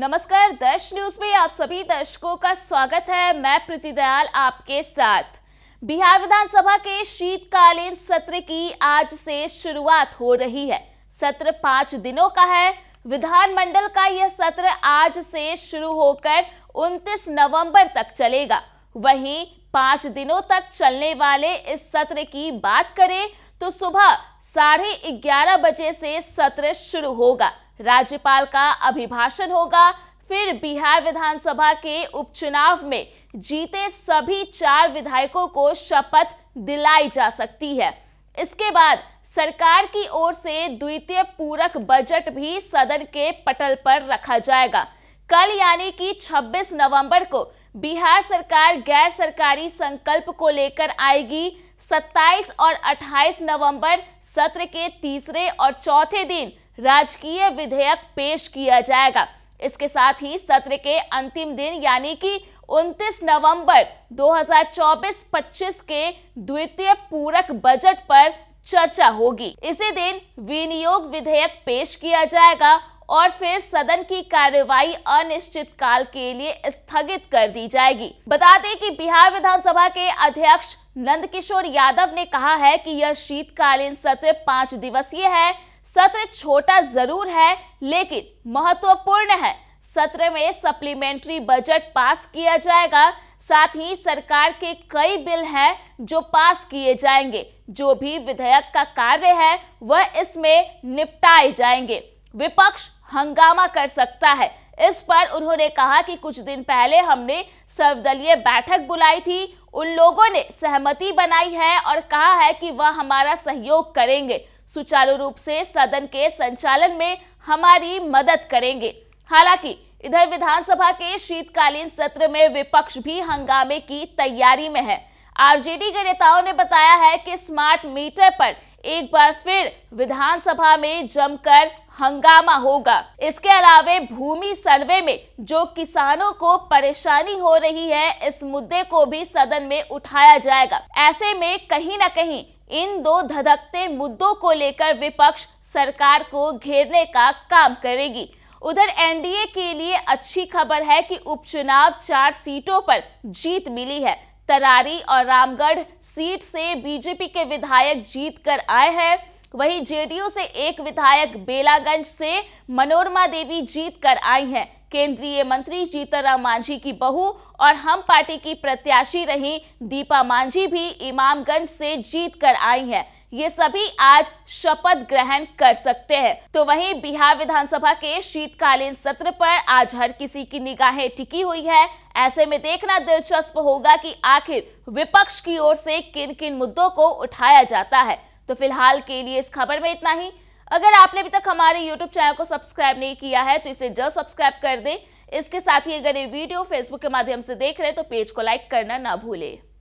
नमस्कार दर्श न्यूज में आप सभी दर्शकों का स्वागत है मैं प्रीति दयाल आपके साथ बिहार विधानसभा के शीतकालीन सत्र की आज से शुरुआत हो रही है सत्र पांच दिनों का है विधानमंडल का यह सत्र आज से शुरू होकर 29 नवंबर तक चलेगा वहीं पांच दिनों तक चलने वाले इस सत्र की बात करें तो सुबह साढ़े ग्यारह बजे से सत्र शुरू होगा राज्यपाल का अभिभाषण होगा फिर बिहार विधानसभा के उपचुनाव में जीते सभी चार विधायकों को शपथ दिलाई जा सकती है इसके बाद सरकार की ओर से द्वितीय पूरक बजट भी सदन के पटल पर रखा जाएगा कल यानी कि 26 नवंबर को बिहार सरकार गैर सरकारी संकल्प को लेकर आएगी 27 और 28 नवंबर सत्र के तीसरे और चौथे दिन राजकीय विधेयक पेश किया जाएगा इसके साथ ही सत्र के अंतिम दिन यानी कि 29 नवंबर 2024-25 के द्वितीय पूरक बजट पर चर्चा होगी इसी दिन विनियोग विधेयक पेश किया जाएगा और फिर सदन की कार्यवाही अनिश्चित काल के लिए स्थगित कर दी जाएगी बता दें कि बिहार विधानसभा के अध्यक्ष नंदकिशोर यादव ने कहा है कि यह शीतकालीन सत्र पांच दिवसीय है सत्र छोटा जरूर है लेकिन महत्वपूर्ण है सत्र में सप्लीमेंट्री बजट पास किया जाएगा साथ ही सरकार के कई बिल हैं जो पास किए जाएंगे जो भी विधेयक का कार्य है वह इसमें निपटाए जाएंगे विपक्ष हंगामा कर सकता है इस पर उन्होंने कहा कि कुछ दिन पहले हमने सर्वदलीय बैठक बुलाई थी उन लोगों ने सहमति बनाई है और कहा है कि वह हमारा सहयोग करेंगे सुचारू रूप से सदन के संचालन में हमारी मदद करेंगे हालांकि इधर विधानसभा के शीतकालीन सत्र में विपक्ष भी हंगामे की तैयारी में है आरजेडी के नेताओं ने बताया है कि स्मार्ट मीटर पर एक बार फिर विधानसभा में जमकर हंगामा होगा इसके अलावे भूमि सर्वे में जो किसानों को परेशानी हो रही है इस मुद्दे को भी सदन में उठाया जाएगा ऐसे में कहीं ना कहीं इन दो धधकते मुद्दों को लेकर विपक्ष सरकार को घेरने का काम करेगी उधर एनडीए के लिए अच्छी खबर है कि उपचुनाव चार सीटों पर जीत मिली है तरारी और रामगढ़ सीट से बीजेपी के विधायक जीत कर आए हैं वहीं जेडीयू से एक विधायक बेलागंज से मनोरमा देवी जीत कर आई हैं केंद्रीय मंत्री जीतनराम मांझी की बहू और हम पार्टी की प्रत्याशी रही दीपा मांझी भी इमामगंज से जीत कर आई हैं ये सभी आज शपथ ग्रहण कर सकते हैं तो वहीं बिहार विधानसभा के शीतकालीन सत्र पर आज हर किसी की निगाहें टिकी हुई है ऐसे में देखना दिलचस्प होगा कि आखिर विपक्ष की ओर से किन किन मुद्दों को उठाया जाता है तो फिलहाल के लिए इस खबर में इतना ही अगर आपने अभी तक हमारे यूट्यूब चैनल को सब्सक्राइब नहीं किया है तो इसे जल्द सब्सक्राइब कर दें इसके साथ ही अगर ये वीडियो फेसबुक के माध्यम से देख रहे हैं तो पेज को लाइक करना ना भूलें